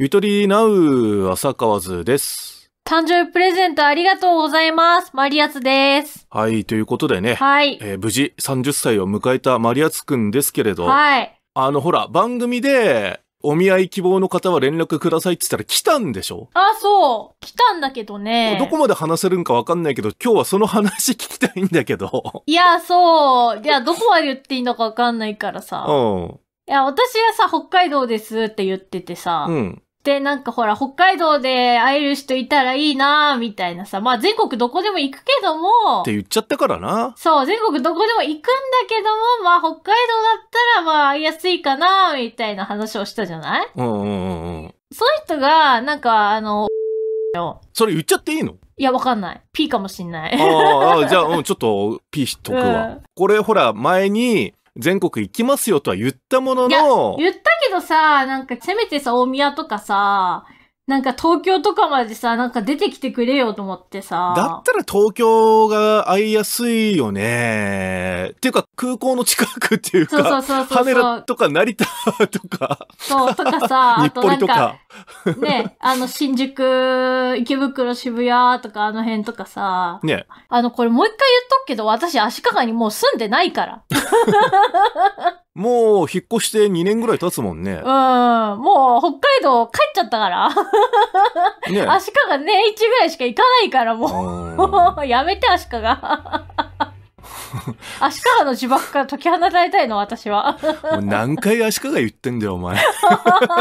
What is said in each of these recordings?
ゆとりなう浅川ずです。誕生日プレゼントありがとうございます。マリアツです。はい、ということでね。はい。えー、無事30歳を迎えたマリアツくんですけれど。はい。あの、ほら、番組で、お見合い希望の方は連絡くださいって言ったら来たんでしょあ、そう。来たんだけどね。どこまで話せるんかわかんないけど、今日はその話聞きたいんだけど。いや、そう。いや、どこまで言っていいのかわかんないからさ。うん。いや、私はさ、北海道ですって言っててさ。うん。で、なんかほら、北海道で会える人いたらいいなみたいなさ。まあ全国どこでも行くけども。って言っちゃったからな。そう、全国どこでも行くんだけども、まあ北海道だったらまあ会いやすいかなみたいな話をしたじゃないうんうんうんうん。そういう人が、なんかあの、それ言っちゃっていいのいや、わかんない。P かもしんない。ああ、じゃあ、うん、ちょっと P しとくわ。うん、これほら、前に、全国行きますよとは言ったものの。言ったけどさ、なんかせめてさ、大宮とかさ、なんか東京とかまでさ、なんか出てきてくれよと思ってさ。だったら東京が会いやすいよね。っていうか空港の近くっていうか、そうそうそうそう羽田とか成田とか。そう、とかさ、日暮里とか。とかね、あの新宿、池袋、渋谷とかあの辺とかさ。ね。あの、これもう一回言っとくけど、私足利にもう住んでないから。もう引っ越して2年ぐらい経つもんね。うん。もう北海道帰っちゃったから。ね、足利年一ぐらいしか行かないからもう。やめて足利。足利の呪縛から解き放たれたいの、私は。もう何回足利言ってんだよ、お前。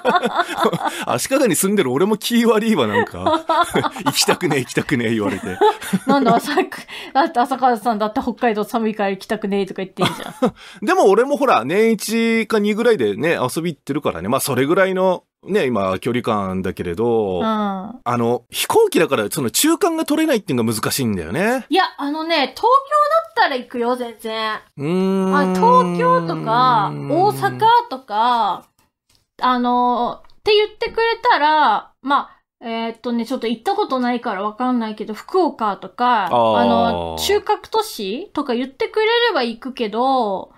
足利に住んでる俺も気悪いわ、なんか。行きたくねえ、行きたくねえ、言われて。なんだ、朝、だって朝川さんだって北海道寒いから行きたくねえとか言ってんじゃん。でも俺もほら、年1か2ぐらいでね、遊び行ってるからね。まあ、それぐらいのね、今、距離感だけれど、うん、あの、飛行機だから、その中間が取れないっていうのが難しいんだよね。いや、あのね、東京だったら行くよ、全然。うん。あ東京とか、大阪とか、あの、って言ってくれたら、まあ、えー、っとね、ちょっと行ったことないからわかんないけど、福岡とか、あの、中核都市とか言ってくれれば行くけど、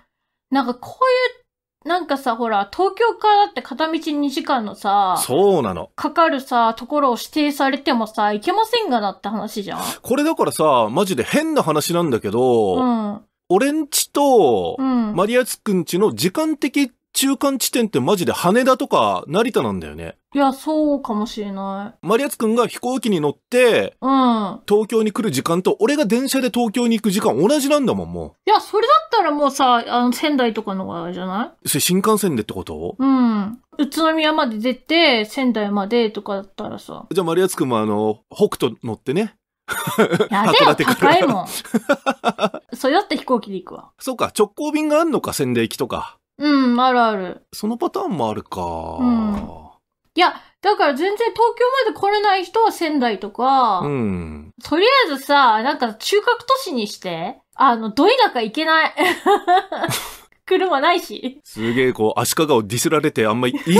なんかこういうなんかさ、ほら、東京からだって片道2時間のさ、そうなの。かかるさ、ところを指定されてもさ、行けませんがなって話じゃん。これだからさ、マジで変な話なんだけど、うん。俺んちと、うんマリアツくんちの時間的中間地点ってマジで羽田とか成田なんだよね。いや、そうかもしれない。マリアツくんが飛行機に乗って、うん。東京に来る時間と、俺が電車で東京に行く時間同じなんだもん、もう。いや、それだったらもうさ、あの、仙台とかの方がじゃないそれ新幹線でってことうん。宇都宮まで出て、仙台までとかだったらさ。じゃあ、マリアツくんもあの、北斗乗ってね。やだよ、高いもん。それだって飛行機で行くわ。そうか、直行便があんのか、仙台行きとか。うん、あるある。そのパターンもあるか。いや、だから全然東京まで来れない人は仙台とか、うん。とりあえずさ、なんか中核都市にして、あの、ど田舎行けない。車ないし。すげえ、こう、足利をディスられてあんまいい気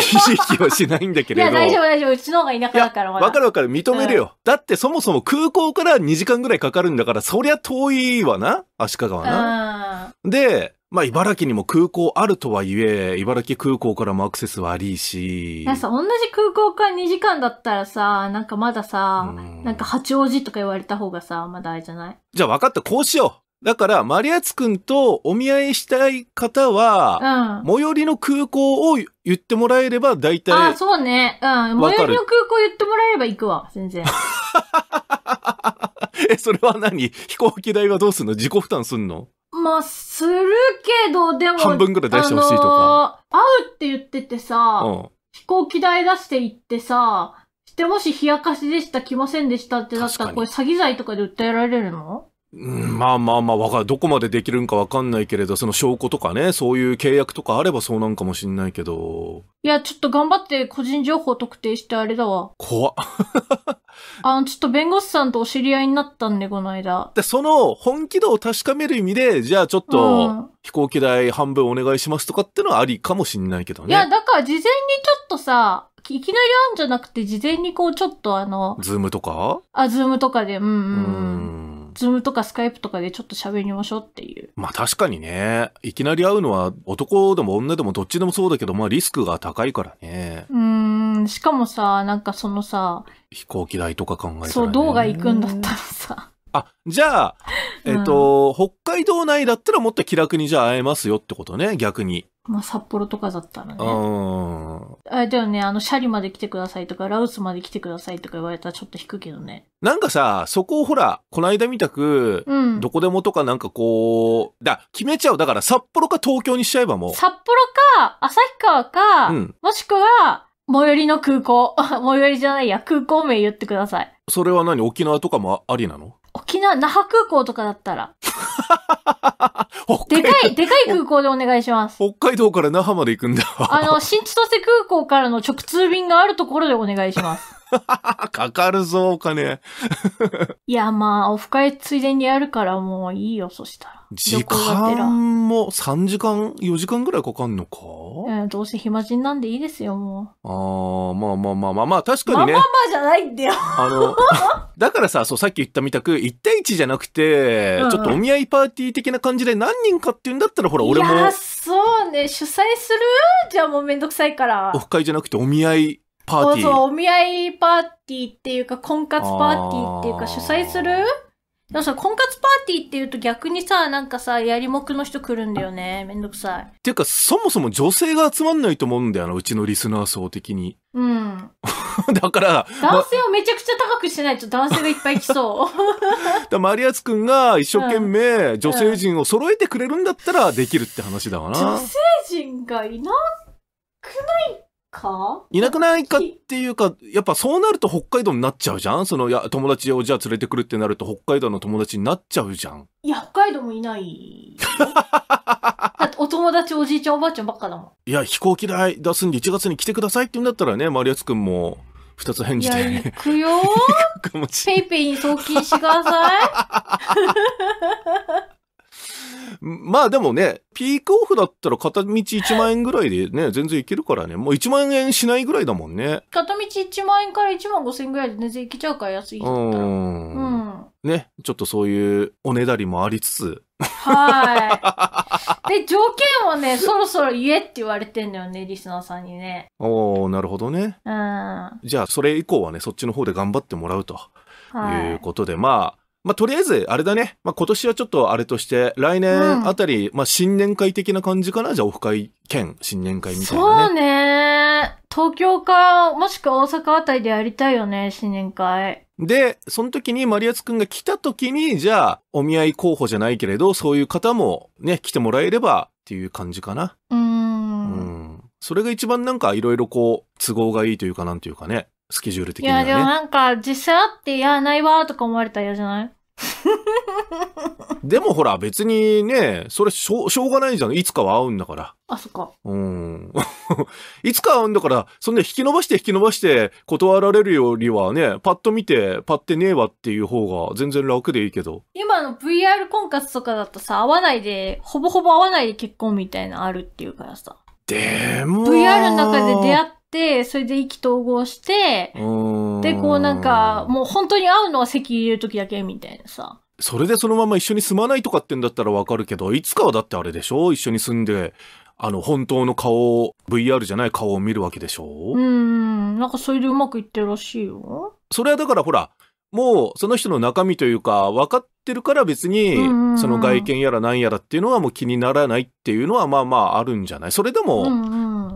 はしないんだけど。いや、大丈夫大丈夫。うちの方が田舎だからまだ。わかるわかる、認めるよ。だってそもそも空港から2時間ぐらいかかるんだから、そりゃ遠いわな、足利はな。うん。で、まあ、茨城にも空港あるとはいえ、茨城空港からもアクセス悪いし。なんかさ、同じ空港から2時間だったらさ、なんかまださ、んなんか八王子とか言われた方がさ、まだあれじゃないじゃあ分かった、こうしよう。だから、マリアツくんとお見合いしたい方は、うん、最寄りの空港を言ってもらえれば大体。あ、そうね。うん。最寄りの空港言ってもらえれば行くわ、全然。え、それは何飛行機代はどうすんの自己負担すんのまあ、するけど、でも、半分ぐらい出してほしいとか。あのー、会うって言っててさ、うん、飛行機代出して行ってさ、してもし冷やかしでした、来ませんでしたってなったら、これ詐欺罪とかで訴えられるのまあまあまあ、わかる。どこまでできるんかわかんないけれど、その証拠とかね、そういう契約とかあればそうなんかもしんないけど。いや、ちょっと頑張って個人情報特定してあれだわ。怖っ。あの、ちょっと弁護士さんとお知り合いになったんで、この間。で、その本気度を確かめる意味で、じゃあちょっと飛行機代半分お願いしますとかってのはありかもしんないけどね。いや、だから事前にちょっとさ、いきなり会うんじゃなくて、事前にこう、ちょっとあの。ズームとかあ、ズームとかで、うんうん。うんズームとかスカイプとかでちょっと喋りましょうっていう。まあ確かにね、いきなり会うのは男でも女でもどっちでもそうだけど、まあリスクが高いからね。うん、しかもさ、なんかそのさ、飛行機代とか考えたら、ね、そう、どうが行くんだったらさ。あ、じゃあ、えっ、ー、と、うん、北海道内だったらもっと気楽にじゃあ会えますよってことね、逆に。まあ、札幌とかだったらね。うあれでもね、あの、シャリまで来てくださいとか、ラウスまで来てくださいとか言われたらちょっと引くけどね。なんかさ、そこをほら、こないだ見たく、うん、どこでもとかなんかこう、だ、決めちゃう。だから札幌か東京にしちゃえばもう。札幌か、旭川か、うん、もしくは、最寄りの空港、最寄りじゃないや、空港名言ってください。それは何沖縄とかもありなの沖縄、那覇空港とかだったら。でかい、でかい空港でお願いします。北海道から那覇まで行くんだ。あの、新千歳空港からの直通便があるところでお願いします。かかるぞ、お金。いや、まあ、オフ会ついでにやるからもういいよ、そしたら。時間も3時間、4時間ぐらいかかんのかえどうせ暇人なんでいいですよ、もう。ああ、まあまあまあまあまあ、確かにね。まあまあまあじゃないんだよ。あの、だからさ、そう、さっき言ったみたく、1対1じゃなくて、うん、ちょっとお見合いパーティー的な感じで何人かっていうんだったら、ほら、俺も。いや、そうね、主催するじゃあもうめんどくさいから。オフ会じゃなくてお見合い。パーティーそうそうお見合いパーティーっていうか婚活パーティーっていうか主催するでもさ、婚活パーティーって言うと逆にさ、なんかさ、やりもくの人来るんだよね。めんどくさい。っていうか、そもそも女性が集まんないと思うんだよな、うちのリスナー層的に。うん。だから。男性をめちゃくちゃ高くしないと男性がいっぱい来そう。だマリアツくんが一生懸命女性陣を揃えてくれるんだったらできるって話だわな。うんうん、女性陣がいなくないかいなくないかっていうか、やっぱそうなると北海道になっちゃうじゃんその、や、友達をじゃあ連れてくるってなると北海道の友達になっちゃうじゃん。いや、北海道もいない。だってお友達おじいちゃんおばあちゃんばっかだもん。いや、飛行機代出すんで1月に来てくださいって言うんだったらね、マリアツくんも2つ返事で。いや、行くよー。ペイペイに送金してください。まあでもね、ピークオフだったら片道1万円ぐらいでね、全然いけるからね。もう1万円しないぐらいだもんね。片道1万円から1万5千円ぐらいで全然いけちゃうから安いだったら。うんうんね、ちょっとそういうおねだりもありつつ。はい。で、条件をね、そろそろ言えって言われてんのよね、リスナーさんにね。おおなるほどね。うん。じゃあ、それ以降はね、そっちの方で頑張ってもらうと。はい、いうことで、まあ、まあ、とりあえず、あれだね。まあ、今年はちょっとあれとして、来年あたり、うん、まあ、新年会的な感じかなじゃあ、オフ会兼新年会みたいな、ね。そうね。東京か、もしくは大阪あたりでやりたいよね、新年会。で、その時にマリアツくんが来た時に、じゃあ、お見合い候補じゃないけれど、そういう方もね、来てもらえればっていう感じかな。うん。うん。それが一番なんかいろいろこう、都合がいいというかなんというかね。スケジュール的には、ね。いや、でもなんか、実際会って、いや、ないわとか思われたら嫌じゃない でもほら、別にね、それしょう、しょうがないじゃん。いつかは会うんだから。あ、そっか。うん。いつか会うんだから、そんな引き伸ばして引き伸ばして断られるよりはね、パッと見て、パッてねえわっていう方が全然楽でいいけど。今の VR 婚活とかだとさ、会わないで、ほぼほぼ会わないで結婚みたいなのあるっていうからさ。でも。VR の中で出会って、、それで意気投合して、で、こうなんか、もう本当に会うのは席入れる時だけみたいなさ。それでそのまま一緒に住まないとかってんだったらわかるけど、いつかはだってあれでしょ一緒に住んで、あの、本当の顔を、VR じゃない顔を見るわけでしょうん、なんかそれでうまくいってるらしいよ。それはだからほら、もうその人の中身というか、分かってるから別に、その外見やらなんやらっていうのはもう気にならないっていうのはまあまああるんじゃないそれでも、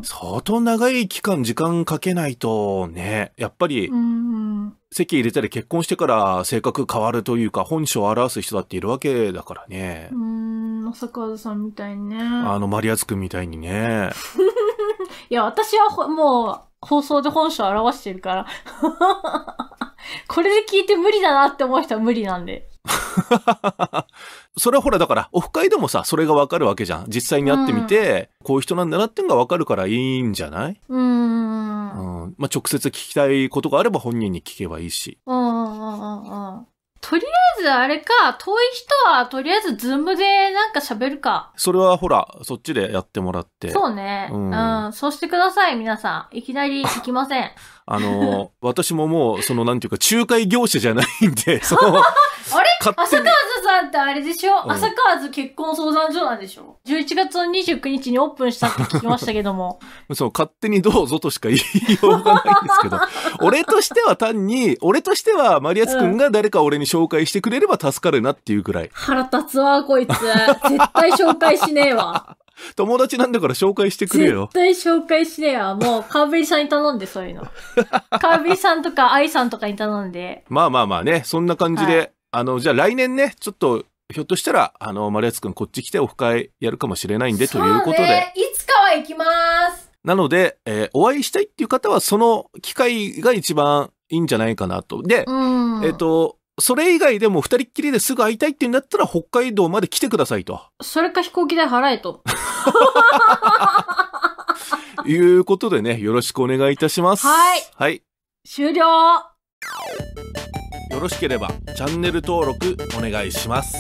相当長い期間時間かけないとね、やっぱり、籍入れたり結婚してから性格変わるというか、本性を表す人だっているわけだからね。うん、浅川さんみたいにね。あの、マリアズ君みたいにね。いや、私はもう、放送で本性を表してるから。これで聞いて無理だなって思う人は無理なんで。それはほらだから、オフ会でもさ、それがわかるわけじゃん。実際に会ってみて、うん、こういう人なんだなっていうのがわかるからいいんじゃないうん。うん。まあ、直接聞きたいことがあれば本人に聞けばいいし。うんうんうんうん。とりあえずあれか、遠い人はとりあえずズームでなんか喋るか。それはほら、そっちでやってもらって。そうね。うん。うん、そうしてください、皆さん。いきなり行きません。あの、私ももう、その、なんていうか、仲介業者じゃないんで、その、あれ浅川図さんってあれでしょ、う浅川図結婚相談所なんでしょ ?11 月29日にオープンしたって聞きましたけども。そう、勝手にどうぞとしか言いようがないんですけど、俺としては単に、俺としてはマリアツくんが誰か俺に紹介してくれれば助かるなっていうくらい。腹立つわ、こいつ。絶対紹介しねえわ。友達なんだから紹介してくれよ。絶対紹介しねえわ。もう、カーベリさんに頼んで、そういうの。カーベリさんとか、アイさんとかに頼んで。まあまあまあね、そんな感じで、はい、あの、じゃあ来年ね、ちょっと、ひょっとしたら、あの、丸安くんこっち来てオフ会やるかもしれないんで、ということで。いつかは行きます。なので、えー、お会いしたいっていう方は、その機会が一番いいんじゃないかなと。で、えっ、と、それ以外でも二人っきりですぐ会いたいって言うんだったら北海道まで来てくださいと。それか飛行機代払えと。いうことでね、よろしくお願いいたします。はい。はい。終了よろしければチャンネル登録お願いします。